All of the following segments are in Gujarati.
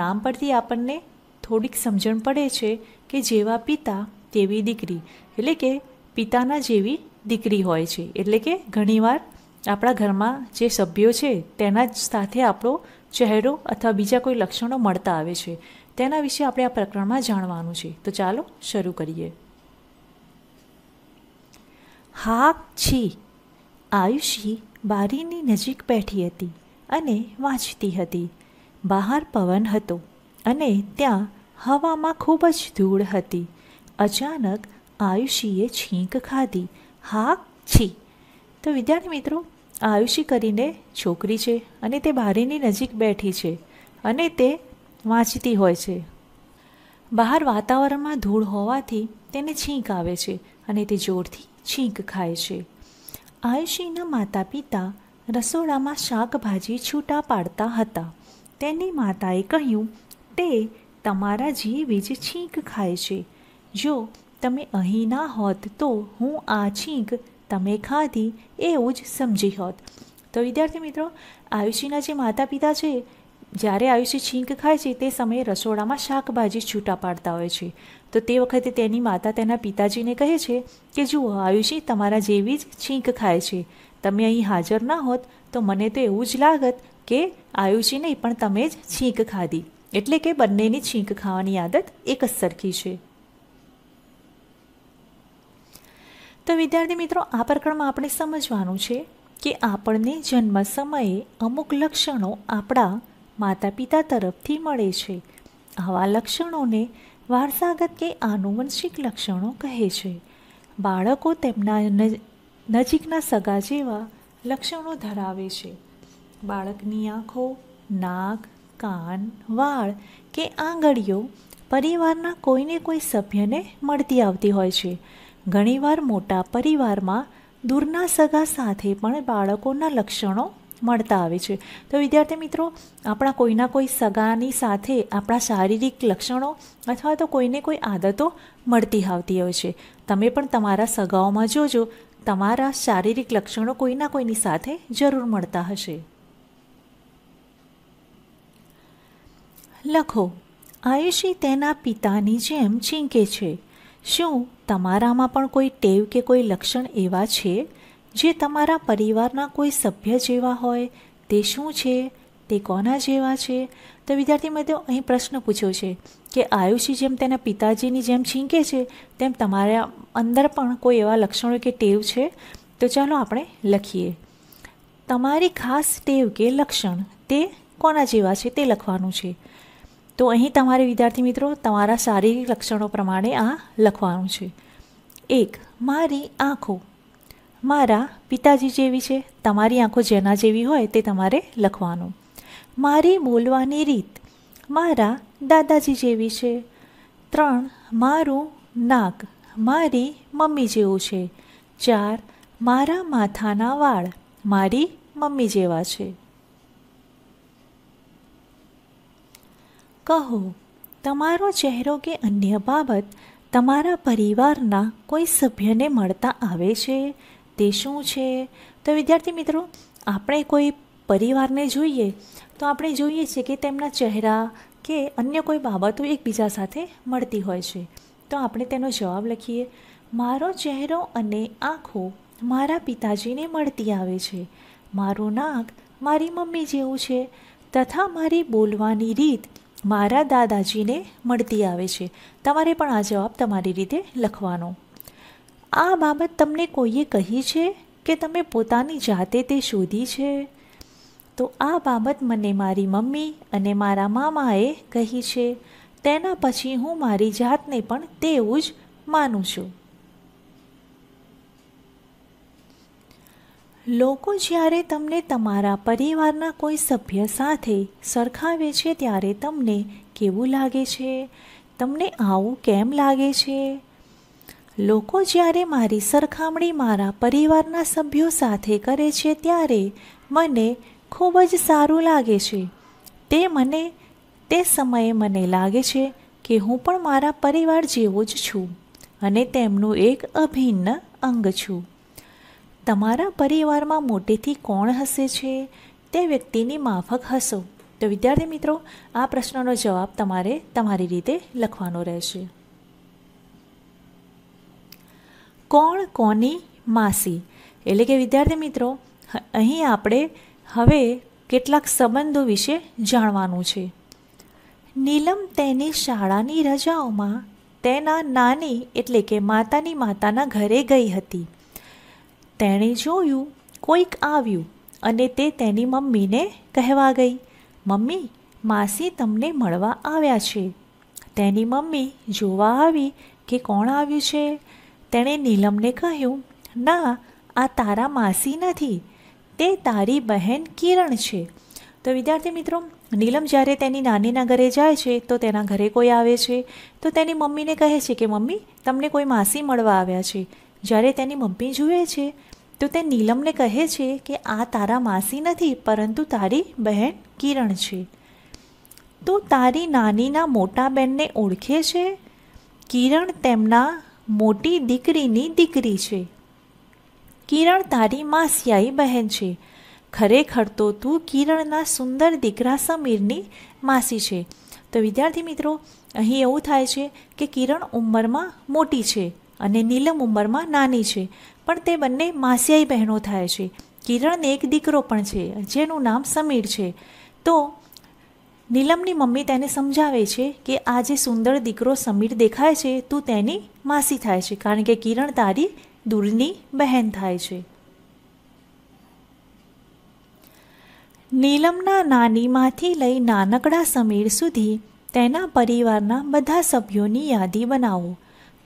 નામ પરથી આપણને થોડીક સમજણ પડે છે કે જેવા પિતા તેવી દીકરી એટલે કે પિતાના જેવી દીકરી હોય છે એટલે કે ઘણીવાર આપણા ઘરમાં જે સભ્યો છે તેના સાથે આપણો ચહેરો અથવા બીજા કોઈ લક્ષણો મળતા આવે છે તેના વિશે આપણે આ પ્રકરણમાં જાણવાનું છે તો ચાલો શરૂ કરીએ હા છી આયુષી બારીની નજીક બેઠી હતી અને વાંચતી હતી બહાર પવન હતો અને ત્યાં હવામાં ખૂબ જ ધૂળ હતી અચાનક આયુષીએ છીંક ખાધી હા છી તો વિદ્યાર્થી મિત્રો આયુષી કરીને છોકરી છે અને તે બારીની નજીક બેઠી છે અને તે વાંચતી હોય છે બહાર વાતાવરણમાં ધૂળ હોવાથી તેને છીંક આવે છે અને તે જોરથી છીંક ખાય છે આયુષીના માતા પિતા રસોડામાં શાકભાજી છૂટા પાડતા હતા તેની માતાએ કહ્યું તે તમારા જેવી જ છીંક ખાય છે જો તમે અહીં ના હોત તો હું આ છીંક તમે ખાધી એવું જ સમજી હોત તો વિદ્યાર્થી મિત્રો આયુષીના જે માતા પિતા છે જ્યારે આયુષી છીંક ખાય છે તે સમયે રસોડામાં શાકભાજી છૂટા પાડતા હોય છે તો તે વખતે તેની માતા તેના પિતાજીને કહે છે કે જુઓ આયુષી તમારા જેવી જ છીંક ખાય છે તમે અહીં હાજર ના હોત તો મને તો એવું જ લાગત કે આયુષી નહીં પણ તમે જ છીંક ખાધી એટલે કે બંનેની છીંક ખાવાની આદત એક જ સરખી છે તો વિદ્યાર્થી મિત્રો આ પ્રકરણમાં આપણે સમજવાનું છે કે આપણને જન્મ સમયે અમુક લક્ષણો આપણા માતા પિતા તરફથી મળે છે આવા લક્ષણોને વારસાગત કે આનુવંશિક લક્ષણો કહે છે બાળકો તેમના નજીકના સગા જેવા લક્ષણો ધરાવે છે બાળકની આંખો નાક કાન વાળ કે આંગળીઓ પરિવારના કોઈને કોઈ સભ્યને મળતી આવતી હોય છે ઘણીવાર મોટા પરિવારમાં દૂરના સગા સાથે પણ બાળકોના લક્ષણો મળતા આવે છે તો વિદ્યાર્થી મિત્રો આપણા કોઈના કોઈ સગાની સાથે આપણા શારીરિક લક્ષણો અથવા તો કોઈને કોઈ આદતો મળતી આવતી હોય છે તમે પણ તમારા સગાઓમાં જોજો તમારા શારીરિક લક્ષણો કોઈના કોઈની સાથે જરૂર મળતા હશે લખો આયુષી તેના પિતાની જેમ ચીંકે છે શું તમારામાં પણ કોઈ ટેવ કે કોઈ લક્ષણ એવા છે જે તમારા પરિવારના કોઈ સભ્ય જેવા હોય તે શું છે તે કોના જેવા છે તો વિદ્યાર્થી મિત્રો અહીં પ્રશ્ન પૂછ્યો છે કે આયુષી જેમ તેના પિતાજીની જેમ છીંકે છે તેમ તમારા અંદર પણ કોઈ એવા લક્ષણો કે ટેવ છે તો ચાલો આપણે લખીએ તમારી ખાસ ટેવ કે લક્ષણ તે કોના જેવા છે તે લખવાનું છે તો અહીં તમારે વિદ્યાર્થી મિત્રો તમારા શારીરિક લક્ષણો પ્રમાણે આ લખવાનું છે એક મારી આંખો મારા પિતાજી જેવી છે તમારી આંખો જેના જેવી હોય તે તમારે લખવાનું મારી બોલવાની રીત મારા દાદાજી જેવી છે ત્રણ મારું નાક મારી મમ્મી જેવું છે ચાર મારા માથાના વાળ મારી મમ્મી જેવા છે કહો તમારો ચહેરો કે અન્ય બાબત તમારા પરિવારના કોઈ સભ્યને મળતા આવે છે તે શું છે તો વિદ્યાર્થી મિત્રો આપણે કોઈ પરિવારને જોઈએ તો આપણે જોઈએ છીએ કે તેમના ચહેરા કે અન્ય કોઈ બાબતો એકબીજા સાથે મળતી હોય છે તો આપણે તેનો જવાબ લખીએ મારો ચહેરો અને આંખો મારા પિતાજીને મળતી આવે છે મારું નાક મારી મમ્મી જેવું છે તથા મારી બોલવાની રીત મારા દાદાજીને મળતી આવે છે તમારે પણ આ જવાબ તમારી રીતે લખવાનો આ બાબત તમને કોઈએ કહી છે કે તમે પોતાની જાતે તે શોધી છે તો આ બાબત મને મારી મમ્મી અને મારા મામાએ કહી છે તેના પછી હું મારી જાતને પણ તેવું જ માનું છું લોકો જ્યારે તમને તમારા પરિવારના કોઈ સભ્ય સાથે સરખાવે છે ત્યારે તમને કેવું લાગે છે તમને આવું કેમ લાગે છે લોકો જ્યારે મારી સરખામણી મારા પરિવારના સભ્યો સાથે કરે છે ત્યારે મને ખૂબ જ સારું લાગે છે તે મને તે સમયે મને લાગે છે કે હું પણ મારા પરિવાર જેવો જ છું અને તેમનું એક અભિન્ન અંગ છું તમારા પરિવારમાં મોટેથી કોણ હસે છે તે વ્યક્તિની માફક હસો તો વિદ્યાર્થી મિત્રો આ પ્રશ્નનો જવાબ તમારે તમારી રીતે લખવાનો રહેશે કોણ કોની માસી એટલે કે વિદ્યાર્થી મિત્રો અહીં આપણે હવે કેટલાક સંબંધો વિશે જાણવાનું છે નીલમ તેની શાળાની રજાઓમાં તેના નાની એટલે કે માતાની માતાના ઘરે ગઈ હતી તેણે જોયું કોઈક આવ્યું અને તે તેની મમ્મીને કહેવા ગઈ મમ્મી માસી તમને મળવા આવ્યા છે તેની મમ્મી જોવા આવી કે કોણ આવ્યું છે તેણે નીલમને કહ્યું ના આ તારા માસી નથી તે તારી બહેન કિરણ છે તો વિદ્યાર્થી મિત્રો નીલમ જ્યારે તેની નાનીના ઘરે જાય છે તો તેના ઘરે કોઈ આવે છે તો તેની મમ્મીને કહે છે કે મમ્મી તમને કોઈ માસી મળવા આવ્યા છે જ્યારે તેની મમ્મી જુએ છે તો તે નીલમને કહે છે કે આ તારા માસી નથી પરંતુ તારી બહેન કિરણ છે તો તારી નાનીના મોટા બહેનને ઓળખે છે કિરણ તેમના મોટી દીકરીની દીકરી છે કિરણ તારી માસિયાઈ બહેન છે ખરેખર તો તું કિરણના સુંદર દીકરા સમીરની માસી છે તો વિદ્યાર્થી મિત્રો અહીં એવું થાય છે કે કિરણ ઉંમરમાં મોટી છે અને નીલમ ઉંમરમાં નાની છે પણ તે બંને માસિયાઈ બહેનો થાય છે કિરણને એક દીકરો પણ છે જેનું નામ સમીર છે તો નીલમની મમ્મી તેને સમજાવે છે કે આ જે સુંદર દીકરો સમીર દેખાય છે તું તેની માસી થાય છે કારણ કે કિરણ તારી દૂરની બહેન થાય છે નીલમના નાનીમાંથી લઈ નાનકડા સમીર સુધી તેના પરિવારના બધા સભ્યોની યાદી બનાવો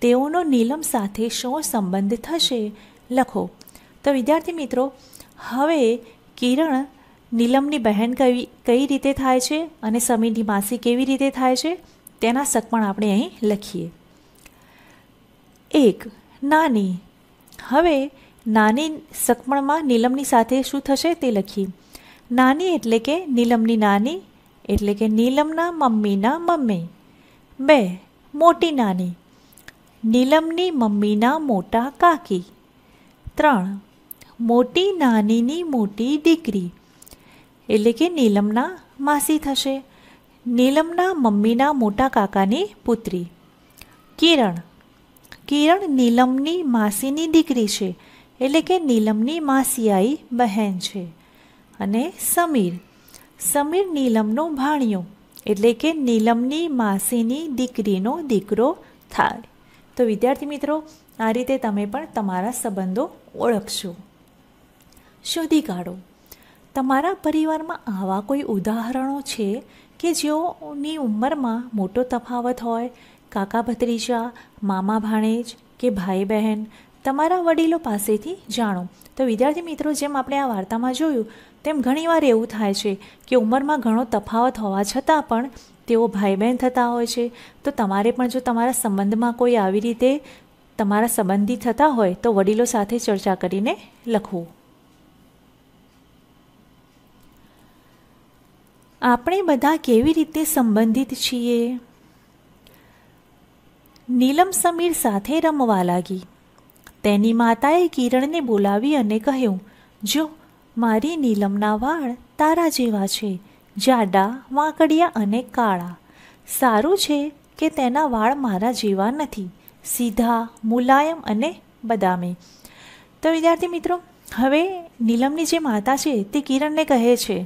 તેઓનો નીલમ સાથે શું સંબંધ થશે લખો તો વિદ્યાર્થી મિત્રો હવે કિરણ નીલમની બહેન કઈ કઈ રીતે થાય છે અને સમીરની માસી કેવી રીતે થાય છે તેના સકમણ આપણે અહીં લખીએ એક નાની હવે નાની સકમણમાં નીલમની સાથે શું થશે તે લખીએ નાની એટલે કે નીલમની નાની એટલે કે નીલમના મમ્મીના મમ્મી બે મોટી નાની નીલમની મમ્મીના મોટા કાકી ત્રણ મોટી નાનીની મોટી દીકરી એટલે કે નીલમના માસી થશે નીલમના મમ્મીના મોટા કાકાની પુત્રી કિરણ કિરણ નીલમની માસીની દીકરી છે એટલે કે નીલમની માસીયાઈ બહેન છે અને સમીર સમીર નીલમનો ભાણિયો એટલે કે નીલમની માસીની દીકરીનો દીકરો થાય તો વિદ્યાર્થી મિત્રો આ રીતે તમે પણ તમારા સંબંધો ઓળખશો શોધી કાઢો તમારા પરિવારમાં આવા કોઈ ઉદાહરણો છે કે જેઓની ઉંમરમાં મોટો તફાવત હોય કાકા ભત્રીજા મામા ભાણેજ કે ભાઈ બહેન તમારા વડીલો પાસેથી જાણો તો વિદ્યાર્થી મિત્રો જેમ આપણે આ વાર્તામાં જોયું તેમ ઘણીવાર એવું થાય છે કે ઉંમરમાં ઘણો તફાવત હોવા છતાં પણ તેઓ ભાઈ બહેન થતા હોય છે તો તમારે પણ જો તમારા સંબંધમાં કોઈ આવી રીતે તમારા સંબંધી થતા હોય તો વડીલો સાથે ચર્ચા કરીને લખવું આપણે બધા કેવી રીતે સંબંધિત છીએ નીલમ સમીર સાથે રમવા લાગી તેની માતાએ કિરણને બોલાવી અને કહ્યું જો મારી નીલમના વાળ તારા જેવા છે જાડા વાંકડિયા અને કાળા સારું છે કે તેના વાળ મારા જેવા નથી સીધા મુલાયમ અને બદામી તો વિદ્યાર્થી મિત્રો હવે નીલમની જે માતા છે તે કિરણને કહે છે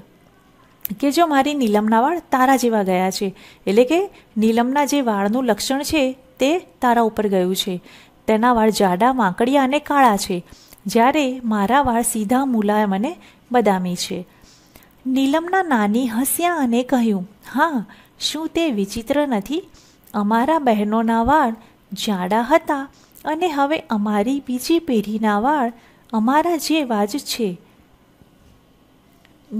કે જો મારી નીલમના વાળ તારા જેવા ગયા છે એટલે કે નીલમના જે વાળનું લક્ષણ છે તે તારા ઉપર ગયું છે તેના વાળ જાડા વાંકડિયા અને કાળા છે જ્યારે મારા વાળ સીધા મુલાયમ અને બદામી છે નીલમના નાની હસ્યા અને કહ્યું હા શું તે વિચિત્ર નથી અમારા બહેનોના વાળ જાડા હતા અને હવે અમારી બીજી પેઢીના વાળ અમારા જેવા જ છે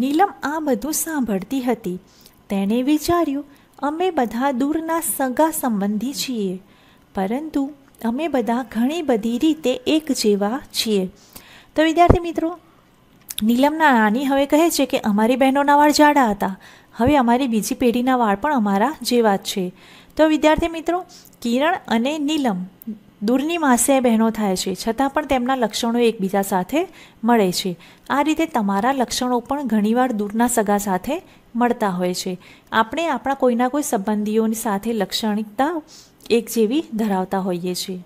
નીલમ આ બધું સાંભળતી હતી તેણે વિચાર્યું અમે બધા દૂરના સગા સંબંધી છીએ પરંતુ અમે બધા ઘણી બધી રીતે એક જેવા છીએ તો વિદ્યાર્થી મિત્રો નીલમના નાની હવે કહે છે કે અમારી બહેનોના વાળ જાડા હતા હવે અમારી બીજી પેઢીના વાળ પણ અમારા જેવા જ છે તો વિદ્યાર્થી મિત્રો કિરણ અને નીલમ દૂરની માસે બહેનો થાય છે છતાં પણ તેમના લક્ષણો એકબીજા સાથે મળે છે આ રીતે તમારા લક્ષણો પણ ઘણીવાર દૂરના સગા સાથે મળતા હોય છે આપણે આપણા કોઈના કોઈ સંબંધીઓની સાથે લક્ષણિકતા એક જેવી ધરાવતા હોઈએ છીએ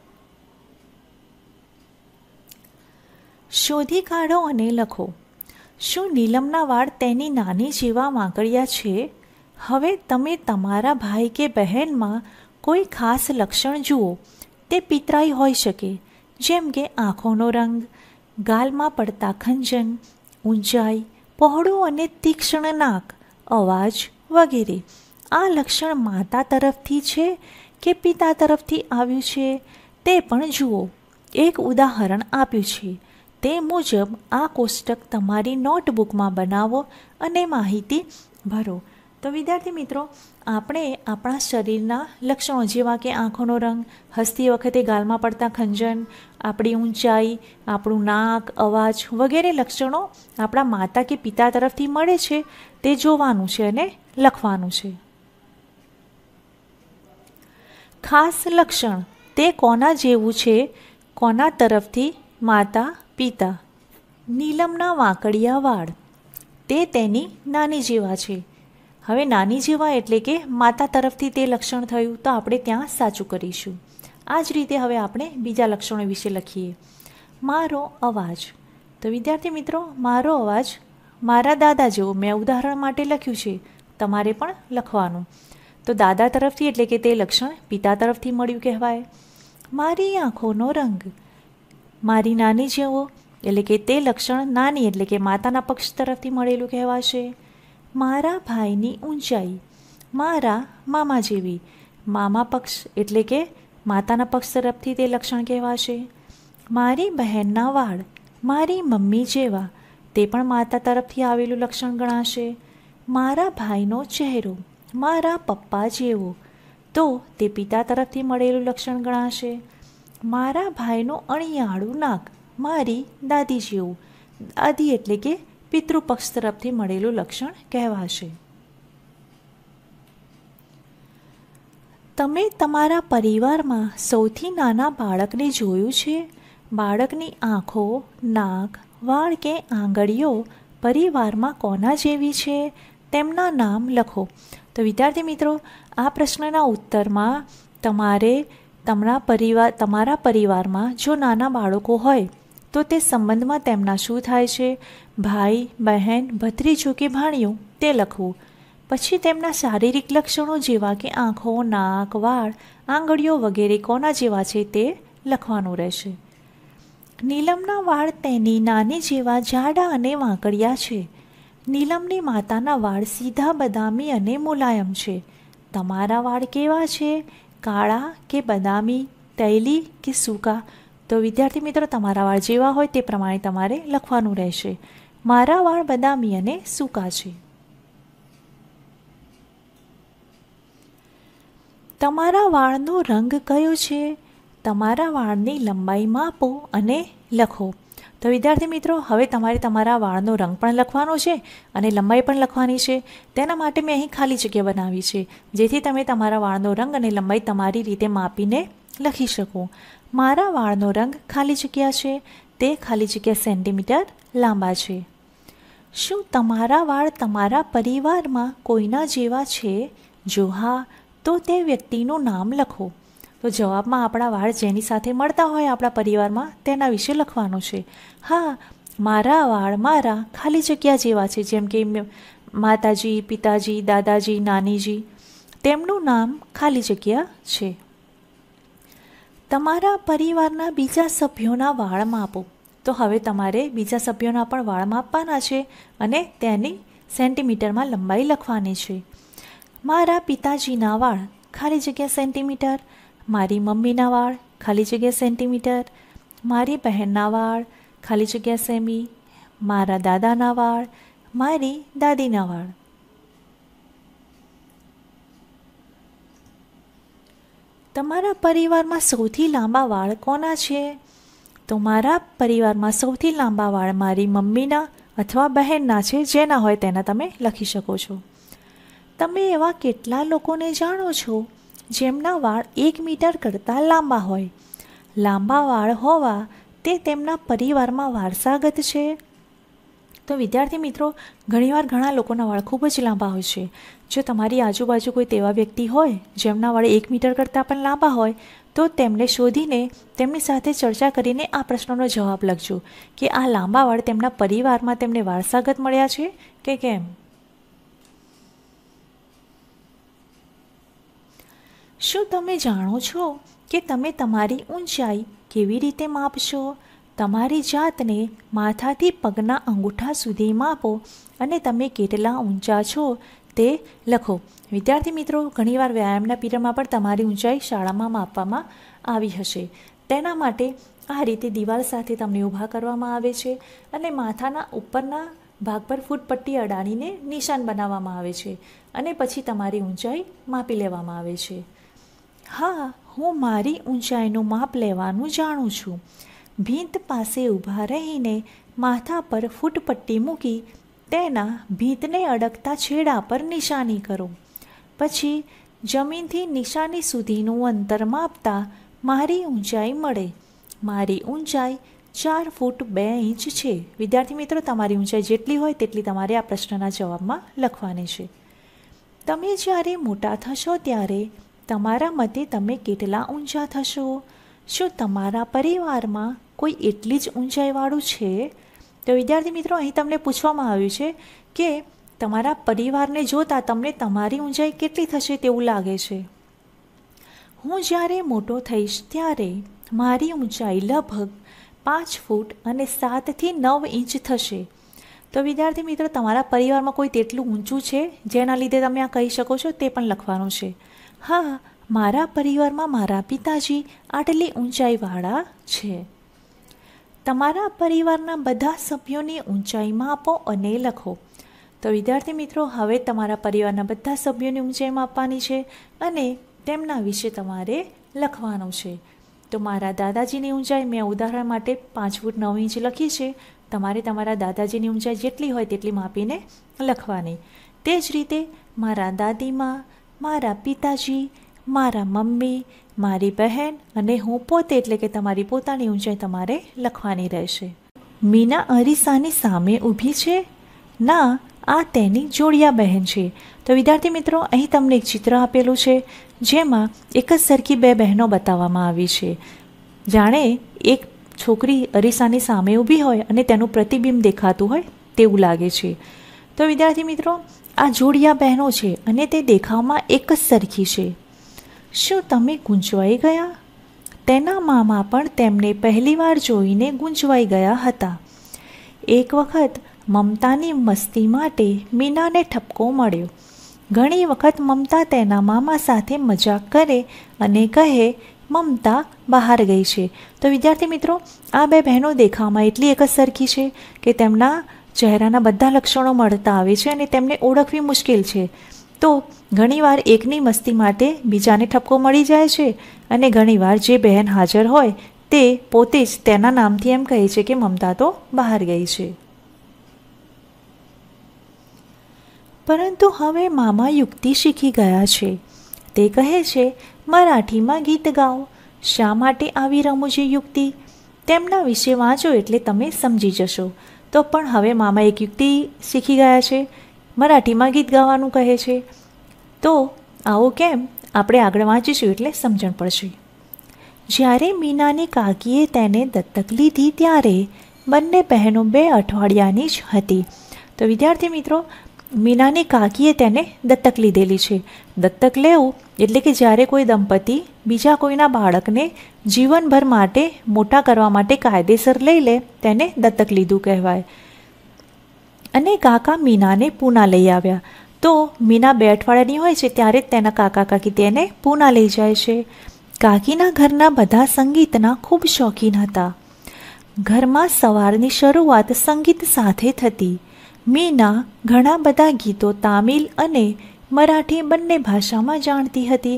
શોધી કાઢો અને લખો શું નીલમના વાળ તેની નાની જેવા માંકડિયા છે હવે તમે તમારા ભાઈ કે બહેનમાં કોઈ ખાસ લક્ષણ જુઓ તે પિતરાઈ હોઈ શકે જેમ કે આંખોનો રંગ ગાલમાં પડતા ખંજન ઊંચાઈ પહોળું અને તીક્ષ્ણ નાક અવાજ વગેરે આ લક્ષણ માતા તરફથી છે કે પિતા તરફથી આવ્યું છે તે પણ જુઓ એક ઉદાહરણ આપ્યું છે તે મુજબ આ કોષ્ટક તમારી નોટબુકમાં બનાવો અને માહિતી ભરો તો વિદ્યાર્થી મિત્રો આપણે આપણા શરીરના લક્ષણો જેવા કે આંખોનો રંગ હસતી વખતે ગાલમાં પડતા ખંજન આપણી ઊંચાઈ આપણું નાક અવાજ વગેરે લક્ષણો આપણા માતા કે પિતા તરફથી મળે છે તે જોવાનું છે અને લખવાનું છે ખાસ લક્ષણ તે કોના જેવું છે કોના તરફથી માતા પિતા નીલમના વાંકડિયા વાળ તે તેની નાની જીવા છે હવે નાની જીવા એટલે કે માતા તરફથી તે લક્ષણ થયું તો આપણે ત્યાં સાચું કરીશું આ જ રીતે હવે આપણે બીજા લક્ષણો વિશે લખીએ મારો અવાજ તો વિદ્યાર્થી મિત્રો મારો અવાજ મારા દાદા જેવો મેં ઉદાહરણ માટે લખ્યું છે તમારે પણ લખવાનું તો દાદા તરફથી એટલે કે તે લક્ષણ પિતા તરફથી મળ્યું કહેવાય મારી આંખોનો રંગ મારી નાની જેવો એટલે કે તે લક્ષણ નાની એટલે કે માતાના પક્ષ તરફથી મળેલું કહેવાશે મારા ભાઈની ઊંચાઈ મારા મામા જેવી મામા પક્ષ એટલે કે માતાના પક્ષ તરફથી તે લક્ષણ કહેવાશે મારી બહેનના વાળ મારી મમ્મી જેવા તે પણ માતા તરફથી આવેલું લક્ષણ ગણાશે મારા ભાઈનો ચહેરો મારા પપ્પા જેવો તો તે પિતા તરફથી મળેલું લક્ષણ ગણાશે મારા ભાઈનું અણિયાળું નાક મારી દાદી જેવું દાદી એટલે કે પિતૃપક્ષ તરફથી મળેલું લક્ષણ કહેવાશે તમે તમારા પરિવારમાં સૌથી નાના બાળકને જોયું છે બાળકની આંખો નાક વાળ કે આંગળીઓ પરિવારમાં કોના જેવી છે તેમના નામ લખો તો વિદ્યાર્થી મિત્રો આ પ્રશ્નના ઉત્તરમાં તમારે તમારા પરિવાર તમારા પરિવારમાં જો નાના બાળકો હોય તો તે સંબંધમાં તેમના શું થાય છે ભાઈ બહેન ભત્રીજો કે ભાણિયું તે લખવું પછી તેમના શારીરિક લક્ષણો જેવા કે આંખો નાક વાળ આંગળીઓ વગેરે કોના જેવા છે તે લખવાનું રહેશે નીલમના વાળ તેની નાની જેવા જાડા અને વાંકડિયા છે નીલમની માતાના વાળ સીધા બદામી અને મુલાયમ છે તમારા વાળ કેવા છે કાળા કે બદામી તૈલી કે સૂકા તો વિદ્યાર્થી મિત્રો તમારા વાળ જેવા હોય તે પ્રમાણે તમારે લખવાનું રહેશે મારા વાળ બદામી અને સૂકા છે તમારા વાળનો રંગ કયો છે તમારા વાળની લંબાઈ માપો અને લખો તો વિદ્યાર્થી મિત્રો હવે તમારે તમારા વાળનો રંગ પણ લખવાનો છે અને લંબાઈ પણ લખવાની છે તેના માટે મેં અહીં ખાલી જગ્યા બનાવી છે જેથી તમે તમારા વાળનો રંગ અને લંબાઈ તમારી રીતે માપીને લખી શકો મારા વાળનો રંગ ખાલી જગ્યા છે તે ખાલી જગ્યા સેન્ટીમીટર લાંબા છે શું તમારા વાળ તમારા પરિવારમાં કોઈના જેવા છે જો હા તો તે વ્યક્તિનું નામ લખો તો જવાબમાં આપણા વાળ જેની સાથે મળતા હોય આપણા પરિવારમાં તેના વિશે લખવાનું છે હા મારા વાળ મારા ખાલી જગ્યા જેવા છે જેમ કે માતાજી પિતાજી દાદાજી નાનીજી તેમનું નામ ખાલી જગ્યા છે તમારા પરિવારના બીજા સભ્યોના વાળ માપો તો હવે તમારે બીજા સભ્યોના પણ વાળ માપવાના છે અને તેની સેન્ટીમીટરમાં લંબાઈ લખવાની છે મારા પિતાજીના વાળ ખાલી જગ્યા સેન્ટીમીટર મારી મમ્મીના વાળ ખાલી જગ્યા સેન્ટીમીટર મારી બહેનના વાળ ખાલી જગ્યા સેમી મારા દાદાના વાળ મારી દાદીના વાળ તમારા પરિવારમાં સૌથી લાંબા વાળ કોના છે તો મારા પરિવારમાં સૌથી લાંબા વાળ મારી મમ્મીના અથવા બહેનના છે જેના હોય તેના તમે લખી શકો છો તમે એવા કેટલા લોકોને જાણો છો જેમના વાળ એક મીટર કરતાં લાંબા હોય લાંબા વાળ હોવા તે તેમના પરિવારમાં વારસાગત છે તો વિદ્યાર્થી મિત્રો ઘણીવાર ઘણા લોકોના વાળ ખૂબ જ લાંબા હોય છે જો તમારી આજુબાજુ કોઈ તેવા વ્યક્તિ હોય જેમના વાળ એક મીટર કરતાં પણ લાંબા હોય તો તેમને શોધીને તેમની સાથે ચર્ચા કરીને આ પ્રશ્નનો જવાબ લખજો કે આ લાંબા વાળ તેમના પરિવારમાં તેમને વારસાગત મળ્યા છે કે કેમ શું તમે જાણો છો કે તમે તમારી ઊંચાઈ કેવી રીતે માપશો તમારી જાતને માથાથી પગના અંગૂઠા સુધી માપો અને તમે કેટલા ઊંચા છો તે લખો વિદ્યાર્થી મિત્રો ઘણીવાર વ્યાયામના પીરિયડમાં પણ તમારી ઊંચાઈ શાળામાં માપવામાં આવી હશે તેના માટે આ રીતે દિવાલ સાથે તમને ઊભા કરવામાં આવે છે અને માથાના ઉપરના ભાગ પર ફૂટપટ્ટી અડાડીને નિશાન બનાવવામાં આવે છે અને પછી તમારી ઊંચાઈ માપી લેવામાં આવે છે હા હું મારી ઊંચાઈનું માપ લેવાનું જાણું છું ભીંત પાસે ઊભા રહીને માથા પર ફૂટપટ્ટી મૂકી તેના ભીંતને અડકતા છેડા પર નિશાની કરો પછી જમીનથી નિશાની સુધીનું અંતર માપતા મારી ઊંચાઈ મળે મારી ઊંચાઈ ચાર ફૂટ બે ઇંચ છે વિદ્યાર્થી મિત્રો તમારી ઊંચાઈ જેટલી હોય તેટલી તમારે આ પ્રશ્નના જવાબમાં લખવાની છે તમે જ્યારે મોટા થશો ત્યારે તમારા મતે તમે કેટલા ઊંચા થશો શું તમારા પરિવારમાં કોઈ એટલી જ ઊંચાઈવાળું છે તો વિદ્યાર્થી મિત્રો અહીં તમને પૂછવામાં આવ્યું છે કે તમારા પરિવારને જોતાં તમને તમારી ઊંચાઈ કેટલી થશે તેવું લાગે છે હું જ્યારે મોટો થઈશ ત્યારે મારી ઊંચાઈ લગભગ પાંચ ફૂટ અને સાતથી નવ ઇંચ થશે તો વિદ્યાર્થી મિત્રો તમારા પરિવારમાં કોઈ તેટલું ઊંચું છે જેના લીધે તમે આ કહી શકો છો તે પણ લખવાનું છે હા મારા પરિવારમાં મારા પિતાજી આટલી ઊંચાઈવાળા છે તમારા પરિવારના બધા સભ્યોની ઊંચાઈ માપો અને લખો તો વિદ્યાર્થી મિત્રો હવે તમારા પરિવારના બધા સભ્યોની ઊંચાઈ માપવાની છે અને તેમના વિશે તમારે લખવાનું છે તો મારા દાદાજીની ઊંચાઈ મેં ઉદાહરણ માટે પાંચ ફૂટ નવ ઇંચ લખી છે તમારે તમારા દાદાજીની ઊંચાઈ જેટલી હોય તેટલી માપીને લખવાની તે જ રીતે મારા દાદીમાં મારા પિતાજી મારા મમ્મી મારી બહેન અને હું પોતે એટલે કે તમારી પોતાની ઊંચાઈ તમારે લખવાની રહેશે મીના અરીસાની સામે ઊભી છે ના આ તેની જોડિયા બહેન છે તો વિદ્યાર્થી મિત્રો અહીં તમને એક ચિત્ર આપેલું છે જેમાં એક જ સરખી બે બહેનો બતાવવામાં આવી છે જાણે એક છોકરી અરીસાની સામે ઊભી હોય અને તેનું પ્રતિબિંબ દેખાતું હોય તેવું લાગે છે તો વિદ્યાર્થી મિત્રો આ જોડિયા બહેનો છે અને તે દેખાવમાં એક જ સરખી છે શું તમે ગૂંચવાઈ ગયા તેના મામા પણ તેમને પહેલીવાર જોઈને ગૂંચવાઈ ગયા હતા એક વખત મમતાની મસ્તી માટે મીનાને ઠપકો મળ્યો ઘણી વખત મમતા તેના મામા સાથે મજાક કરે અને કહે મમતા બહાર ગઈ છે તો વિદ્યાર્થી મિત્રો આ બે બહેનો દેખાવમાં એટલી એક જ સરખી છે કે તેમના ચહેરાના બધા લક્ષણો મળતા આવે છે અને તેમને ઓળખવી મુશ્કેલ છે તો ઘણીવાર એકની મસ્તી માટે બીજાને ઠપકો મળી જાય છે અને ઘણીવાર જે બહેન હાજર હોય તે પોતે જ તેના નામથી એમ કહે છે કે મમતા તો બહાર ગઈ છે પરંતુ હવે મામા યુક્તિ શીખી ગયા છે તે કહે છે મરાઠીમાં ગીત ગાઓ શા માટે આવી રમૂજી યુક્તિ તેમના વિશે વાંચો એટલે તમે સમજી જશો તો પણ હવે મામા એક યુક્તિ શીખી ગયા છે મરાઠીમાં ગીત ગાવાનું કહે છે તો આવો કેમ આપણે આગળ વાંચીશું એટલે સમજણ પડશે જ્યારે મીનાની કાકીએ તેને દત્તક લીધી ત્યારે બંને બહેનો બે અઠવાડિયાની જ હતી તો વિદ્યાર્થી મિત્રો મીનાની કાકીએ તેને દત્તક લીધેલી છે દત્તક લેવું એટલે કે જ્યારે કોઈ દંપતી બીજા કોઈના બાળકને જીવનભર માટે મોટા કરવા માટે કાયદેસર લઈ લે તેને દત્તક લીધું કહેવાય અને કાકા મીનાને પૂના લઈ આવ્યા તો મીના બે અઠવાડિયાની હોય છે ત્યારે તેના કાકા કાકી તેને પૂના લઈ જાય છે કાકીના ઘરના બધા સંગીતના ખૂબ શોખીન હતા ઘરમાં સવારની શરૂઆત સંગીત સાથે થતી મીના ઘણા બધા ગીતો તામિલ અને મરાઠી બંને ભાષામાં જાણતી હતી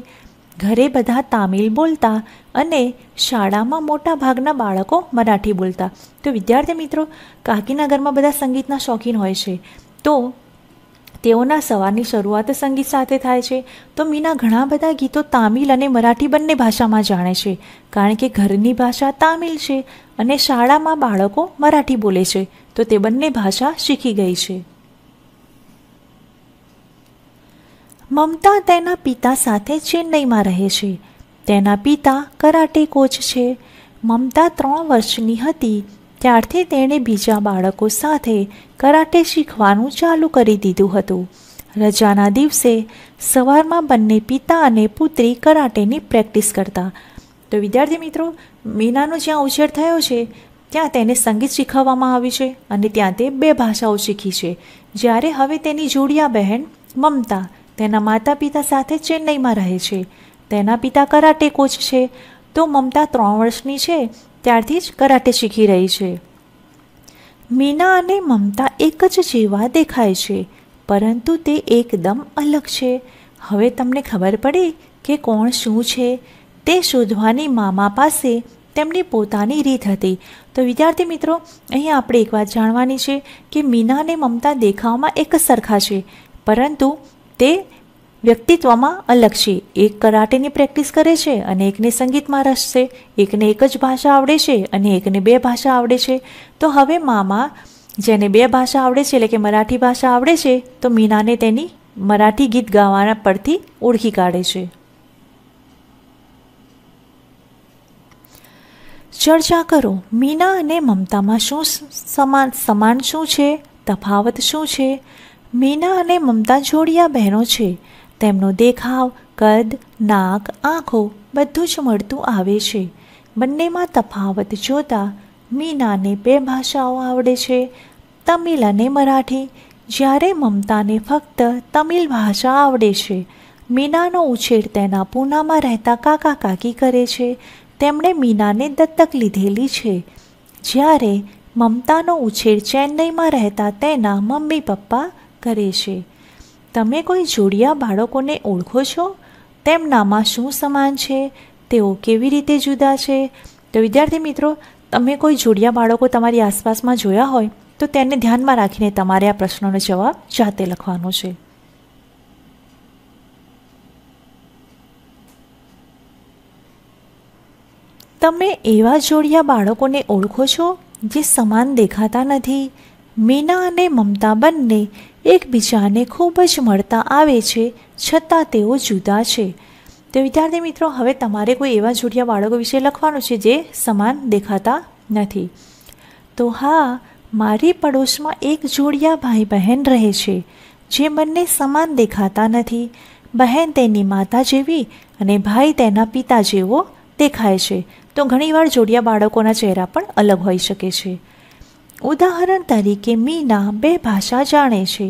ઘરે બધા તામિલ બોલતા અને શાળામાં મોટા ભાગના બાળકો મરાઠી બોલતા તો વિદ્યાર્થી મિત્રો કાકીના ઘરમાં બધા સંગીતના શોખીન હોય છે તો તેઓના સવારની શરૂઆત સંગીત સાથે થાય છે તો મીના ઘણા બધા ગીતો તામિલ અને મરાઠી બંને ભાષામાં જાણે છે કારણ કે ઘરની ભાષા તામિલ છે અને શાળામાં બાળકો મરાઠી બોલે છે તો તે બંને ભાષા શીખી ગઈ છે મમતા તેના પિતા સાથે ચેન્નઈમાં રહે છે તેના પિતા કરાટે કોચ છે મમતા ત્રણ વર્ષની હતી ત્યારથી તેણે બીજા બાળકો સાથે કરાટે શીખવાનું ચાલુ કરી દીધું હતું રજાના દિવસે સવારમાં બંને પિતા અને પુત્રી કરાટેની પ્રેક્ટિસ કરતા તો વિદ્યાર્થી મિત્રો મીનાનો જ્યાં ઉછેર થયો છે ત્યાં તેને સંગીત શીખવવામાં આવ્યું છે અને ત્યાં તે બે ભાષાઓ શીખી છે જ્યારે હવે તેની જોડિયા બહેન મમતા તેના માતા પિતા સાથે ચેન્નઈમાં રહે છે તેના પિતા કરાટે કોચ છે તો મમતા ત્રણ વર્ષની છે ત્યારથી જ કરાટે શીખી રહી છે મીના અને મમતા એક જ જેવા દેખાય છે પરંતુ તે એકદમ અલગ છે હવે તમને ખબર પડી કે કોણ શું છે તે શોધવાની મામા પાસે તેમની પોતાની રીત હતી તો વિદ્યાર્થી મિત્રો અહીં આપણે એક વાત જાણવાની છે કે મીના અને મમતા દેખાવમાં એક સરખા છે પરંતુ તે વ્યક્તિત્વમાં અલગ છે એક કરાટેની પ્રેક્ટિસ કરે છે અને એકને સંગીતમાં રસ છે એકને એક જ ભાષા આવડે છે અને એકને બે ભાષા આવડે છે તો હવે મામા જેને બે ભાષા આવડે છે એટલે કે મરાઠી ભાષા આવડે છે તો મીનાને તેની મરાઠી ગીત ગાવાના પરથી ઓળખી કાઢે છે ચર્ચા કરો મીના અને મમતામાં શું સમાન સમાન શું છે તફાવત શું છે મીના અને મમતા જોડિયા બહેનો છે તેમનો દેખાવ કદ નાક આંખો બધું જ મળતું આવે છે બંનેમાં તફાવત જોતાં મીનાને બે ભાષાઓ આવડે છે તમિલ અને મરાઠી જ્યારે મમતાને ફક્ત તમિલ ભાષા આવડે છે મીનાનો ઉછેર તેના પૂનામાં રહેતા કાકા કાકી કરે છે તેમણે મીનાને દત્તક લીધેલી છે જ્યારે મમતાનો ઉછેર ચેન્નઈમાં રહેતા તેના મમ્મી પપ્પા કરે છે તમે કોઈ જોડિયા બાળકોને ઓળખો છો તેમનામાં શું સમાન છે તેઓ કેવી રીતે જુદા છે તો વિદ્યાર્થી મિત્રો તમે કોઈ જોડિયા બાળકો તમારી આસપાસમાં જોયા હોય તો તેને ધ્યાનમાં રાખીને તમારે આ પ્રશ્નોનો જવાબ જાતે લખવાનો છે તમે એવા જોડિયા બાળકોને ઓળખો છો જે સમાન દેખાતા નથી મીના અને મમતા બંને એકબીજાને ખૂબ જ મળતા આવે છે છતાં તેઓ જુદા છે તો વિદ્યાર્થી મિત્રો હવે તમારે કોઈ એવા જોડિયા બાળકો વિશે લખવાનું છે જે સમાન દેખાતા નથી તો હા મારી પડોશમાં એક જોડિયા ભાઈ બહેન રહે છે જે બંને સમાન દેખાતા નથી બહેન તેની માતા જેવી અને ભાઈ તેના પિતા જેવો દેખાય છે તો ઘણીવાર જોડિયા બાળકોના ચહેરા પણ અલગ હોઈ શકે છે ઉદાહરણ તરીકે મીના બે ભાષા જાણે છે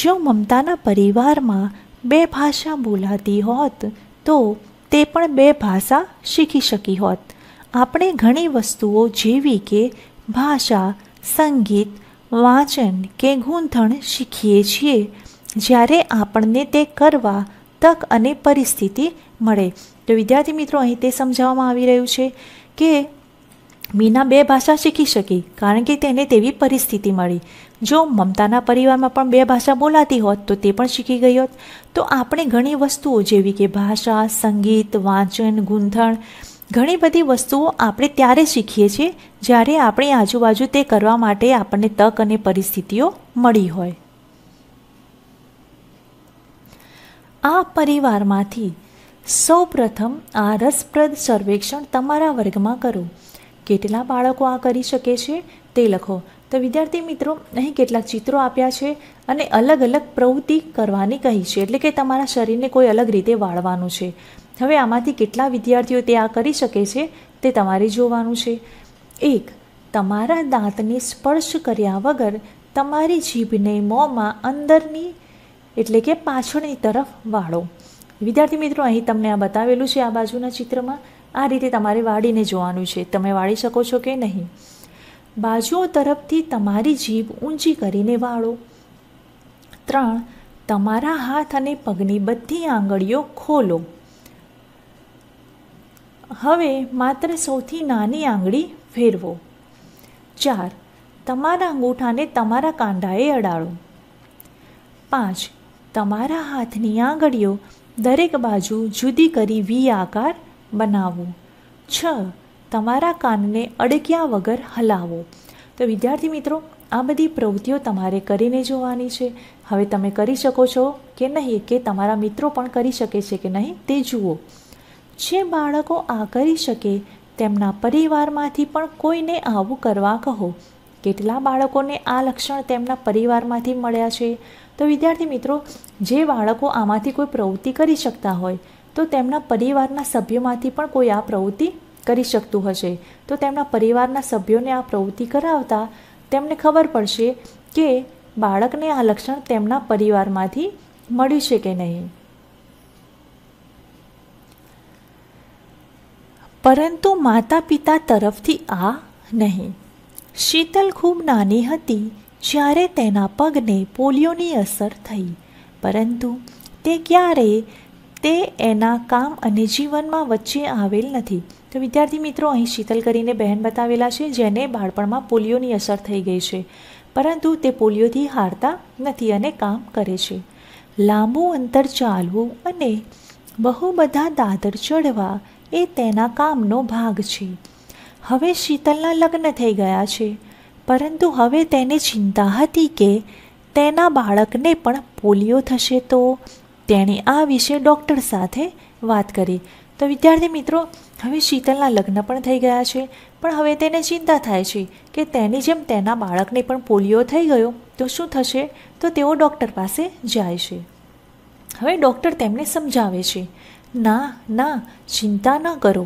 જો મમતાના પરિવારમાં બે ભાષા બોલાતી હોત તો તે પણ બે ભાષા શીખી શકી હોત આપણે ઘણી વસ્તુઓ જેવી કે ભાષા સંગીત વાંચન કે ગૂંથણ શીખીએ છીએ જ્યારે આપણને તે કરવા તક અને પરિસ્થિતિ મળે તો વિદ્યાર્થી મિત્રો અહીં તે સમજાવવામાં આવી રહ્યું છે કે મીના બે ભાષા શીખી શકી કારણ કે તેને તેવી પરિસ્થિતિ મળી જો મમતાના પરિવારમાં પણ બે ભાષા બોલાતી હોત તો તે પણ શીખી ગઈ હોત તો આપણે ઘણી વસ્તુઓ જેવી કે ભાષા સંગીત વાંચન ગૂંથણ ઘણી બધી વસ્તુઓ આપણે ત્યારે શીખીએ છીએ જ્યારે આપણી આજુબાજુ તે કરવા માટે આપણને તક અને પરિસ્થિતિઓ મળી હોય આ પરિવારમાંથી સૌપ્રથમ આ રસપ્રદ સર્વેક્ષણ તમારા વર્ગમાં કરો કેટલા બાળકો આ કરી શકે છે તે લખો તો વિદ્યાર્થી મિત્રો અહીં કેટલાક ચિત્રો આપ્યા છે અને અલગ અલગ પ્રવૃત્તિ કરવાની કહી છે એટલે કે તમારા શરીરને કોઈ અલગ રીતે વાળવાનું છે હવે આમાંથી કેટલા વિદ્યાર્થીઓ તે આ કરી શકે છે તે તમારે જોવાનું છે એક તમારા દાંતને સ્પર્શ કર્યા વગર તમારી જીભને મોંમાં અંદરની એટલે કે પાછળની તરફ વાળો વિદ્યાર્થી મિત્રો અહીં તમને આ બતાવેલું છે આ બાજુના ચિત્રમાં આ રીતે તમારે વાળીને જોવાનું છે તમે વાળી શકો છો કે નહીં બાજુઓ તરફથી તમારી જીભ ઊંચી કરીને વાળો ત્રણ તમારા હાથ અને પગની બધી આંગળીઓ ખોલો હવે માત્ર સૌથી નાની આંગળી ફેરવો ચાર તમારા અંગૂઠાને તમારા કાંડાએ અડાડો પાંચ તમારા હાથની આંગળીઓ દરેક બાજુ જુદી કરી વી આકાર બનાવો છ તમારા કાનને અડક્યા વગર હલાવો તો વિદ્યાર્થી મિત્રો આ બધી પ્રવૃત્તિઓ તમારે કરીને જોવાની છે હવે તમે કરી શકો છો કે નહીં કે તમારા મિત્રો પણ કરી શકે છે કે નહીં તે જુઓ જે બાળકો આ કરી શકે તેમના પરિવારમાંથી પણ કોઈને આવું કરવા કહો કેટલા બાળકોને આ લક્ષણ તેમના પરિવારમાંથી મળ્યા છે તો વિદ્યાર્થી મિત્રો જે બાળકો આમાંથી કોઈ પ્રવૃત્તિ કરી શકતા હોય તો તેમના પરિવારના સભ્યોમાંથી પણ કોઈ આ પ્રવૃત્તિ કરી શકતું હશે તો તેમના પરિવારના સભ્યોને આ પ્રવૃત્તિ કરાવતા તેમને ખબર પડશે કે બાળકને આ લક્ષણ તેમના પરિવારમાંથી મળ્યું છે કે નહીં પરંતુ માતા પિતા તરફથી આ નહીં શીતલ ખૂબ નાની હતી જ્યારે તેના પગને પોલિયોની અસર થઈ પરંતુ તે ક્યારેય તે એના કામ અને જીવનમાં વચ્ચે આવેલ નથી તો વિદ્યાર્થી મિત્રો અહીં શીતલ કરીને બહેન બતાવેલા છે જેને બાળપણમાં પોલિયોની અસર થઈ ગઈ છે પરંતુ તે પોલિયોથી હારતા નથી અને કામ કરે છે લાંબુ અંતર ચાલવું અને બહુ બધા દાદર ચડવા એ તેના કામનો ભાગ છે હવે શીતલના લગ્ન થઈ ગયા છે પરંતુ હવે તેને ચિંતા હતી કે તેના બાળકને પણ પોલિયો થશે તો તેણે આ વિશે ડૉક્ટર સાથે વાત કરી તો વિદ્યાર્થી મિત્રો હવે શીતલના લગ્ન પણ થઈ ગયા છે પણ હવે તેને ચિંતા થાય છે કે તેની જેમ તેના બાળકને પણ પોલિયો થઈ ગયો તો શું થશે તો તેઓ ડૉક્ટર પાસે જાય છે હવે ડૉક્ટર તેમને સમજાવે છે ના ના ચિંતા ન કરો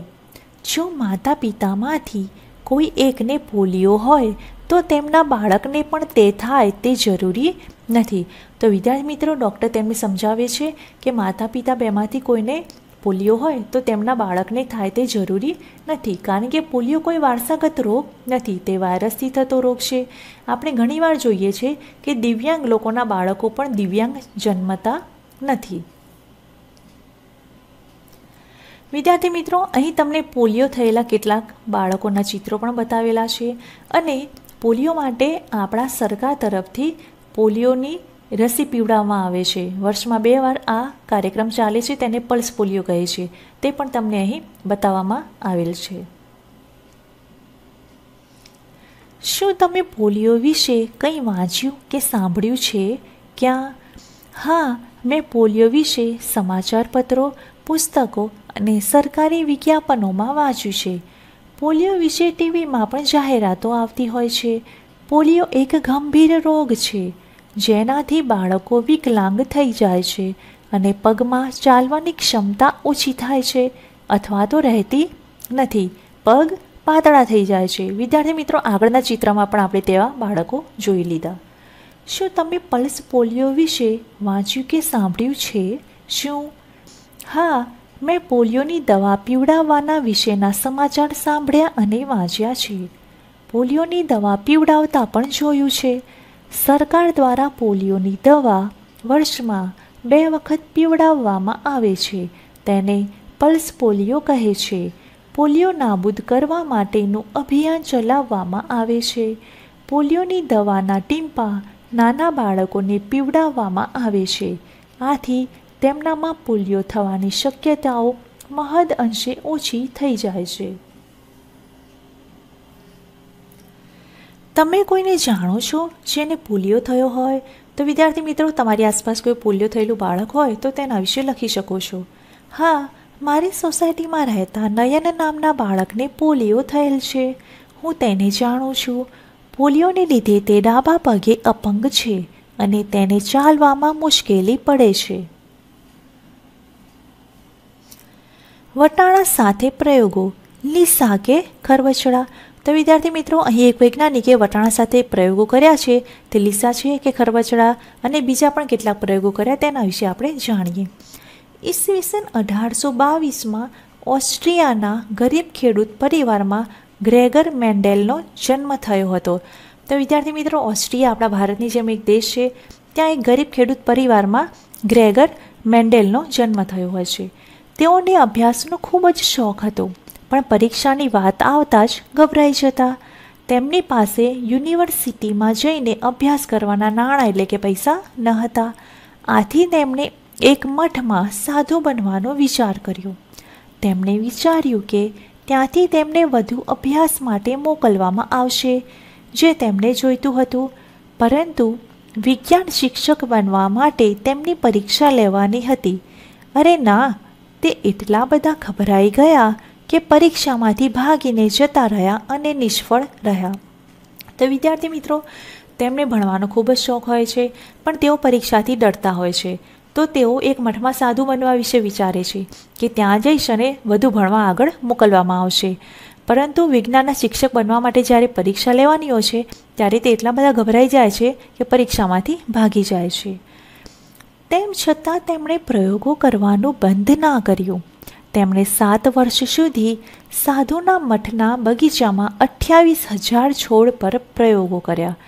જો માતા પિતામાંથી કોઈ એકને પોલિયો હોય તો તેમના બાળકને પણ તે થાય તે જરૂરી નથી તો વિદ્યાર્થી મિત્રો ડૉક્ટર તેમને સમજાવે છે કે માતા પિતા બેમાંથી કોઈને પોલિયો હોય તો તેમના બાળકને થાય તે જરૂરી નથી કારણ કે પોલિયો કોઈ વારસાગત રોગ નથી તે વાયરસથી થતો રોગ છે આપણે ઘણીવાર જોઈએ છે કે દિવ્યાંગ લોકોના બાળકો પણ દિવ્યાંગ જન્મતા નથી વિદ્યાર્થી મિત્રો અહીં તમને પોલિયો થયેલા કેટલાક બાળકોના ચિત્રો પણ બતાવેલા છે અને પોલિયો માટે આપણા સરકાર તરફથી પોલિયોની રસી પીવડાવવામાં આવે છે વર્ષમાં બે વાર આ કાર્યક્રમ ચાલે છે તેને પલ્સ પોલિયો કહે છે તે પણ તમને અહીં બતાવવામાં આવેલ છે શું તમે પોલિયો વિશે કંઈ વાંચ્યું કે સાંભળ્યું છે ક્યાં હા મેં પોલિયો વિશે સમાચારપત્રો પુસ્તકો અને સરકારી વિજ્ઞાપનોમાં વાંચ્યું છે પોલિયો વિશે ટીવીમાં પણ જાહેરાતો આવતી હોય છે પોલિયો એક ગંભીર રોગ છે જેનાથી બાળકો વિકલાંગ થઈ જાય છે અને પગમાં ચાલવાની ક્ષમતા ઓછી થાય છે અથવા તો રહેતી નથી પગ પાતળા થઈ જાય છે વિદ્યાર્થી મિત્રો આગળના ચિત્રમાં પણ આપણે તેવા બાળકો જોઈ લીધા શું તમે પલ્સ પોલિયો વિશે વાંચ્યું કે સાંભળ્યું છે શું હા મેં પોલિયોની દવા પીવડાવવાના વિશેના સમાચાર સાંભળ્યા અને વાંચ્યા છે પોલિયોની દવા પીવડાવતા પણ જોયું છે સરકાર દ્વારા પોલિયોની દવા વર્ષમાં બે વખત પીવડાવવામાં આવે છે તેને પલ્સ પોલિયો કહે છે પોલિયો નાબૂદ કરવા માટેનું અભિયાન ચલાવવામાં આવે છે પોલિયોની દવાના ટીમ્પા નાના બાળકોને પીવડાવવામાં આવે છે આથી તેમનામાં પોલિયો થવાની શક્યતાઓ મહદ અંશે ઓછી થઈ જાય છે તમે કોઈને જાણો છો જેને પોલિયો થયો હોય તો વિદ્યાર્થી મિત્રો તમારી આસપાસ કોઈ પોલિયો થયેલું બાળક હોય તો તેના વિશે લખી શકો છો હા મારી સોસાયટીમાં રહેતા નયન નામના બાળકને પોલિયો થયેલ છે હું તેને જાણું છું પોલિયોને લીધે તે ડાબા પગે અપંગ છે અને તેને ચાલવામાં મુશ્કેલી પડે છે વટાણા સાથે પ્રયોગો લીસા કે ખરવચડા તો વિદ્યાર્થી મિત્રો અહીં એક વૈજ્ઞાનિકે વટાણા સાથે પ્રયોગો કર્યા છે તે લીસા છે કે ખરવચડા અને બીજા પણ કેટલાક પ્રયોગો કર્યા તેના વિશે આપણે જાણીએ ઈસવીસન અઢારસો બાવીસમાં ઓસ્ટ્રિયાના ગરીબ ખેડૂત પરિવારમાં ગ્રેગર મેન્ડેલનો જન્મ થયો હતો તો વિદ્યાર્થી મિત્રો ઓસ્ટ્રિયા આપણા ભારતની જેમ એક દેશ છે ત્યાં એક ગરીબ ખેડૂત પરિવારમાં ગ્રેગર મેન્ડેલનો જન્મ થયો હોય છે તેઓને અભ્યાસનો ખૂબ જ શોખ હતો પણ પરીક્ષાની વાત આવતા જ ગભરાઈ જતા તેમની પાસે યુનિવર્સિટીમાં જઈને અભ્યાસ કરવાના નાણાં એટલે કે પૈસા ન હતા આથી તેમણે એક મઠમાં સાધુ બનવાનો વિચાર કર્યો તેમણે વિચાર્યું કે ત્યાંથી તેમને વધુ અભ્યાસ માટે મોકલવામાં આવશે જે તેમને જોઈતું હતું પરંતુ વિજ્ઞાન શિક્ષક બનવા માટે તેમની પરીક્ષા લેવાની હતી અરે ના તે એટલા બધા ગભરાઈ ગયા કે પરીક્ષામાંથી ભાગીને જતા રહ્યા અને નિષ્ફળ રહ્યા તો વિદ્યાર્થી મિત્રો તેમને ભણવાનો ખૂબ જ શોખ હોય છે પણ તેઓ પરીક્ષાથી ડરતા હોય છે તો તેઓ એક મઠમાં સાધુ બનવા વિશે વિચારે છે કે ત્યાં જઈશ અને વધુ ભણવા આગળ મોકલવામાં આવશે પરંતુ વિજ્ઞાનના શિક્ષક બનવા માટે જ્યારે પરીક્ષા લેવાની હોય છે ત્યારે તે એટલા બધા ગભરાઈ જાય છે કે પરીક્ષામાંથી ભાગી જાય છે તેમ છતાં તેમણે પ્રયોગો કરવાનું બંધ ના કર્યું તેમણે સાત વર્ષ સુધી સાધુના મઠના બગીચામાં અઠ્યાવીસ હજાર છોડ પર પ્રયોગો કર્યા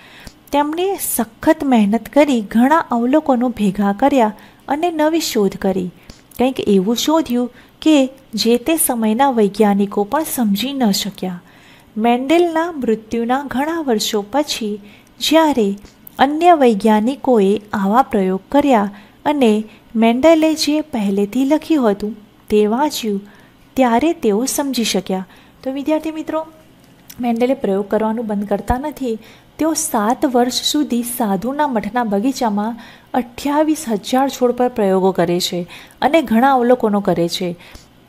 તેમણે સખત મહેનત કરી ઘણા અવલોકનો ભેગા કર્યા અને નવી શોધ કરી કંઈક એવું શોધ્યું કે જે તે સમયના વૈજ્ઞાનિકો પણ સમજી ન શક્યા મેન્ડેલના મૃત્યુના ઘણા વર્ષો પછી જ્યારે અન્ય વૈજ્ઞાનિકોએ આવા પ્રયોગ કર્યા અને મેન્ડલે જે પહેલેથી લખ્યું હતું તે વાંચ્યું ત્યારે તેઓ સમજી શક્યા તો વિદ્યાર્થી મિત્રો મેન્ડલે પ્રયોગ કરવાનું બંધ કરતા નથી તેઓ સાત વર્ષ સુધી સાધુના મઠના બગીચામાં અઠ્યાવીસ હજાર છોડ પર પ્રયોગો કરે છે અને ઘણા અવલોકનો કરે છે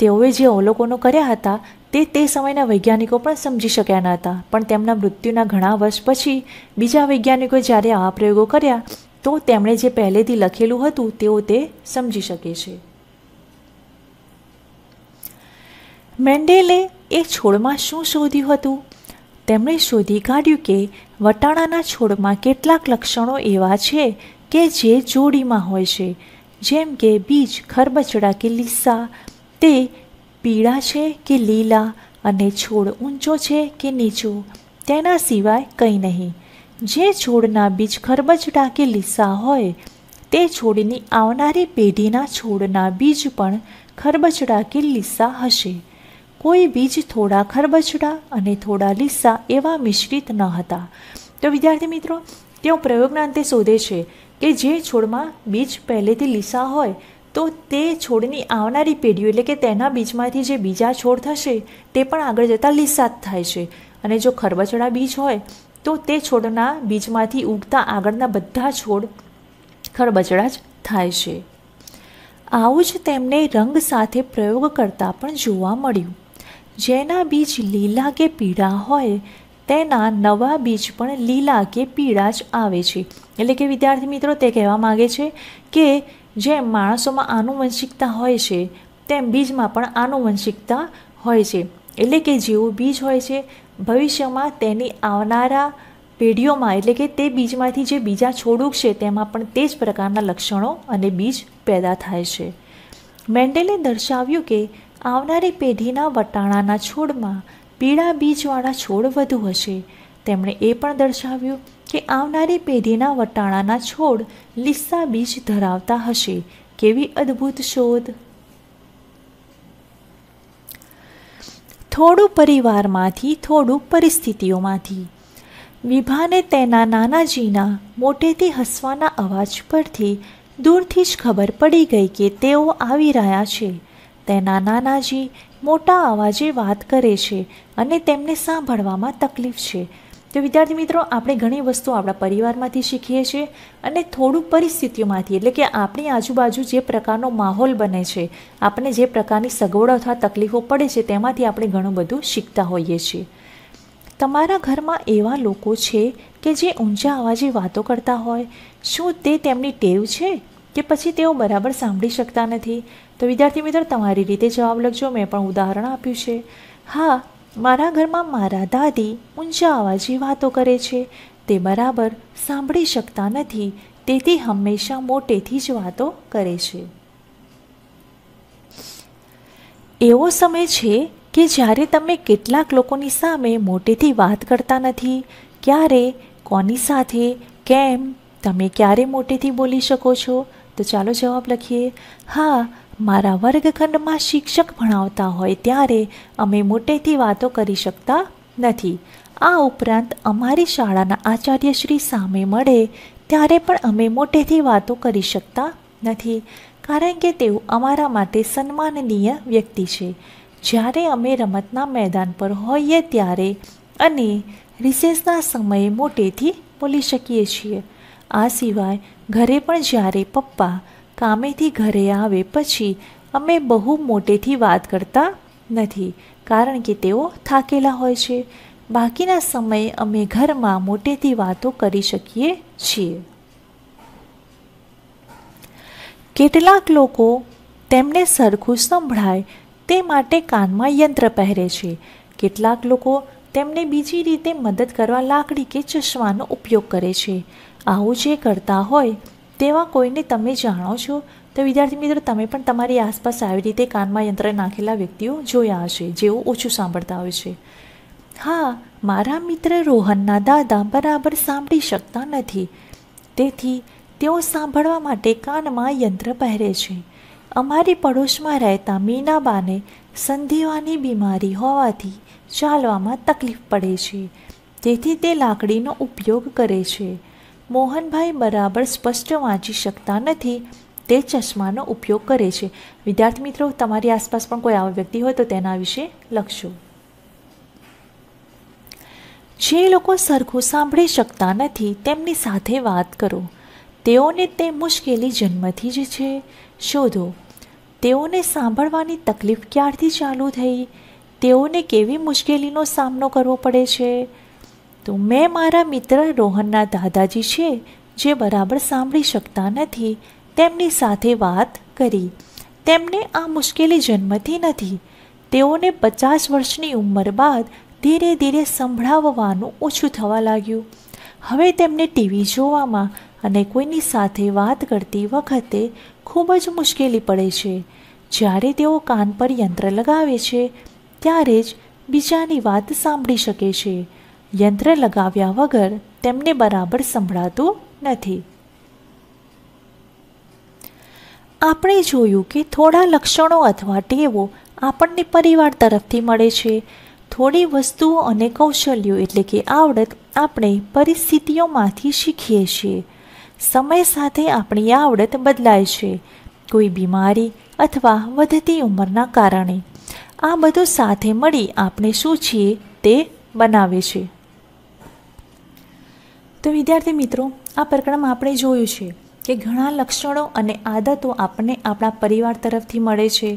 તેઓએ જે અવલોકનો કર્યા હતા તે તે સમયના વૈજ્ઞાનિકો પણ સમજી શક્યા ન હતા પણ તેમના મૃત્યુના ઘણા વર્ષ પછી બીજા વૈજ્ઞાનિકોએ જ્યારે આ પ્રયોગો કર્યા તો તેમણે જે પહેલેથી લખેલું હતું તેઓ તે સમજી શકે છે મેન્ડેલે એ છોડમાં શું શોધ્યું હતું તેમણે શોધી કાઢ્યું કે વટાણાના છોડમાં કેટલાક લક્ષણો એવા છે કે જે જોડીમાં હોય છે જેમ કે બીજ ખરબચડા કે લીસા તે પીળા છે કે લીલા અને છોડ ઊંચો છે કે નીચો તેના સિવાય કંઈ નહીં જે છોડના બીજ ખરબચડા કે લીસા હોય તે છોડની આવનારી પેઢીના છોડના બીજ પણ ખરબચડા કે લીસા હશે કોઈ બીજ થોડા ખરબચડા અને થોડા લીસા એવા મિશ્રિત ન હતા તો વિદ્યાર્થી મિત્રો તેઓ પ્રયોગના અંતે શોધે છે કે જે છોડમાં બીજ પહેલેથી લીસા હોય તો તે છોડની આવનારી પેઢીઓ એટલે કે તેના બીજમાંથી જે બીજા છોડ થશે તે પણ આગળ જતાં લીસા જ થાય છે અને જો ખરબચડા બીજ હોય તો તે છોડના બીજમાંથી ઉગતા આગળના બધા છોડ ખરબચડા જ થાય છે આવું જ તેમને રંગ સાથે પ્રયોગ કરતા પણ જોવા મળ્યું જેના બીજ લીલા કે પીળા હોય તેના નવા બીજ પણ લીલા કે પીળા જ આવે છે એટલે કે વિદ્યાર્થી મિત્રો તે કહેવા માગે છે કે જેમ માણસોમાં આનુવંશિકતા હોય છે તેમ બીજમાં પણ આનુવંશિકતા હોય છે એટલે કે જેવું બીજ હોય છે ભવિષ્યમાં તેની આવનારા પેઢીઓમાં એટલે કે તે બીજમાંથી જે બીજા છોડ ઉગશે તેમાં પણ તે જ પ્રકારના લક્ષણો અને બીજ પેદા થાય છે મેન્ડેલે દર્શાવ્યું કે આવનારી પેઢીના વટાણાના છોડમાં પીળા બીજવાળા છોડ વધુ હશે તેમણે એ પણ દર્શાવ્યું કે આવનારી પેઢીના વટાણાના છોડ લીસા બીજ ધરાવતા હશે કેવી અદ્ભુત શોધ થોડું પરિવારમાંથી થોડું પરિસ્થિતિઓમાંથી વિભાને તેના નાનાજીના મોટેથી હસવાના અવાજ પરથી દૂરથી જ ખબર પડી ગઈ કે તેઓ આવી રહ્યા છે તેના નાનાજી મોટા અવાજે વાત કરે છે અને તેમને સાંભળવામાં તકલીફ છે તો વિદ્યાર્થી મિત્રો આપણે ઘણી વસ્તુ આપણા પરિવારમાંથી શીખીએ છીએ અને થોડું પરિસ્થિતિઓમાંથી એટલે કે આપણી આજુબાજુ જે પ્રકારનો માહોલ બને છે આપણે જે પ્રકારની સગવડો અથવા તકલીફો પડે છે તેમાંથી આપણે ઘણું બધું શીખતા હોઈએ છીએ તમારા ઘરમાં એવા લોકો છે કે જે ઊંચા અવાજે વાતો કરતા હોય શું તે તેમની ટેવ છે કે પછી તેઓ બરાબર સાંભળી શકતા નથી તો વિદ્યાર્થી મિત્રો તમારી રીતે જવાબ લખજો મેં પણ ઉદાહરણ આપ્યું છે હા મારા ઘરમાં મારા દાદી ઊંચા અવાજે વાતો કરે છે તે બરાબર સાંભળી શકતા નથી તેથી હંમેશા મોટેથી જ વાતો કરે છે એવો સમય છે કે જ્યારે તમે કેટલાક લોકોની સામે મોટેથી વાત કરતા નથી ક્યારે કોની સાથે કેમ તમે ક્યારે મોટેથી બોલી શકો છો તો ચાલો જવાબ લખીએ હા મારા વર્ગખંડમાં શિક્ષક ભણાવતા હોય ત્યારે અમે મોટેથી વાતો કરી શકતા નથી આ ઉપરાંત અમારી શાળાના આચાર્યશ્રી સામે મળે ત્યારે પણ અમે મોટેથી વાતો કરી શકતા નથી કારણ કે તેઓ અમારા માટે સન્માનનીય વ્યક્તિ છે જ્યારે અમે રમતના મેદાન પર હોઈએ ત્યારે અને રિસેસના સમયે મોટેથી બોલી શકીએ છીએ આ સિવાય ઘરે પણ જ્યારે પપ્પા કામેથી ઘરે આવે પછી અમે બહુ મોટેથી વાત કરતા નથી કારણ કે તેઓ થાકેલા હોય છે બાકીના સમયે અમે ઘરમાં મોટેથી વાતો કરી શકીએ છીએ કેટલાક લોકો તેમને સરખું સંભળાય તે માટે કાનમાં યંત્ર પહેરે છે કેટલાક લોકો તેમને બીજી રીતે મદદ કરવા લાકડી કે ચશ્માનો ઉપયોગ કરે છે આવું જે કરતા હોય તેવા કોઈને તમે જાણો છો તો વિદ્યાર્થી મિત્ર તમે પણ તમારી આસપાસ આવી રીતે કાનમાં યંત્ર નાખેલા વ્યક્તિઓ જોયા હશે જેઓ ઓછું સાંભળતા હોય છે હા મારા મિત્ર રોહનના દાદા બરાબર સાંભળી શકતા નથી તેથી તેઓ સાંભળવા માટે કાનમાં યંત્ર પહેરે છે અમારી પડોશમાં રહેતા મીનાબાને સંધિવાની બીમારી હોવાથી ચાલવામાં તકલીફ પડે છે તેથી તે લાકડીનો ઉપયોગ કરે છે મોહનભાઈ બરાબર સ્પષ્ટ વાંચી શકતા નથી તે ચશ્માનો ઉપયોગ કરે છે વિદ્યાર્થી મિત્રો તમારી આસપાસ પણ કોઈ આવા વ્યક્તિ હોય તો તેના વિશે લખશો જે લોકો સરખું સાંભળી શકતા નથી તેમની સાથે વાત કરો તેઓને તે મુશ્કેલી જન્મથી જ છે શોધો તેઓને સાંભળવાની તકલીફ ક્યારથી ચાલુ થઈ તેઓને કેવી મુશ્કેલીનો સામનો કરવો પડે છે તો મેં મારા મિત્ર રોહનના દાદાજી છે જે બરાબર સાંભળી શકતા નથી તેમની સાથે વાત કરી તેમને આ મુશ્કેલી જન્મથી નથી તેઓને પચાસ વર્ષની ઉંમર બાદ ધીરે ધીરે સંભળાવવાનું ઓછું થવા લાગ્યું હવે તેમને ટીવી જોવામાં અને કોઈની સાથે વાત કરતી વખતે ખૂબ જ મુશ્કેલી પડે છે જ્યારે તેઓ કાન પર યંત્ર લગાવે છે ત્યારે જ બીજાની વાત સાંભળી શકે છે યંત્ર લગાવ્યા વગર તેમને બરાબર સંભળાતું નથી આપણે જોયું કે થોડા લક્ષણો અથવા ટેવો આપણને પરિવાર તરફથી મળે છે થોડી વસ્તુઓ અને કૌશલ્યો એટલે કે આવડત આપણે પરિસ્થિતિઓમાંથી શીખીએ છીએ સમય સાથે આપણી આવડત બદલાય છે કોઈ બીમારી અથવા વધતી ઉંમરના કારણે આ બધું સાથે મળી આપણે શું છીએ તે બનાવે છે તો વિદ્યાર્થી મિત્રો આ પ્રકરણમાં આપણે જોયું છે કે ઘણા લક્ષણો અને આદતો આપણને આપણા પરિવાર તરફથી મળે છે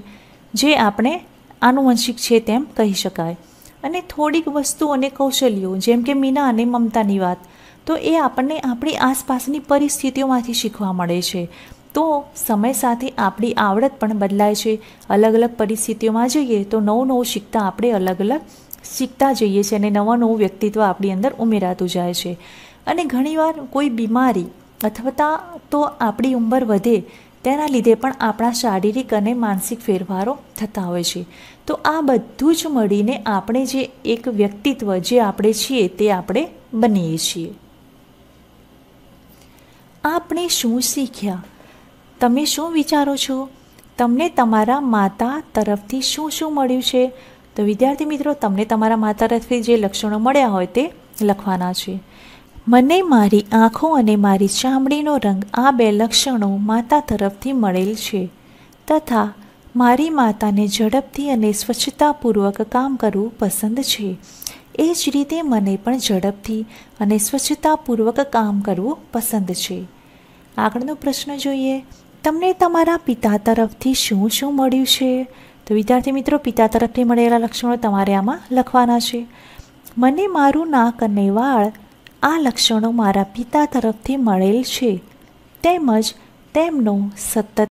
જે આપણે આનુવંશિક છે તેમ કહી શકાય અને થોડીક વસ્તુ અને કૌશલ્યો જેમ કે મીના અને મમતાની વાત તો એ આપણને આપણી આસપાસની પરિસ્થિતિઓમાંથી શીખવા મળે છે તો સમય સાથે આપણી આવડત પણ બદલાય છે અલગ અલગ પરિસ્થિતિઓમાં જઈએ તો નવું નવું શીખતા આપણે અલગ અલગ શીખતા જઈએ છીએ અને નવા નવું વ્યક્તિત્વ આપણી અંદર ઉમેરાતું જાય છે અને ઘણીવાર કોઈ બીમારી અથવા તો આપણી ઉંમર વધે તેના લીધે પણ આપણા શારીરિક અને માનસિક ફેરફારો થતા હોય છે તો આ બધું જ મળીને આપણે જે એક વ્યક્તિત્વ જે આપણે છીએ તે આપણે બનીએ છીએ આપણે શું શીખ્યા તમે શું વિચારો છો તમને તમારા માતા તરફથી શું શું મળ્યું છે તો વિદ્યાર્થી મિત્રો તમને તમારા માતા તરફથી જે લક્ષણો મળ્યા હોય તે લખવાના છે મને મારી આંખો અને મારી ચામડીનો રંગ આ બે લક્ષણો માતા તરફથી મળેલ છે તથા મારી માતાને ઝડપથી અને સ્વચ્છતાપૂર્વક કામ કરવું પસંદ છે એ જ રીતે મને પણ ઝડપથી અને સ્વચ્છતાપૂર્વક કામ કરવું પસંદ છે આગળનો પ્રશ્ન જોઈએ તમને તમારા પિતા તરફથી શું શું મળ્યું છે તો વિદ્યાર્થી મિત્રો પિતા તરફથી મળેલા લક્ષણો તમારે આમાં લખવાના છે મને મારું નાક અને વાળ આ લક્ષણો મારા પિતા તરફથી મળેલ છે તેમજ તેમનો સતત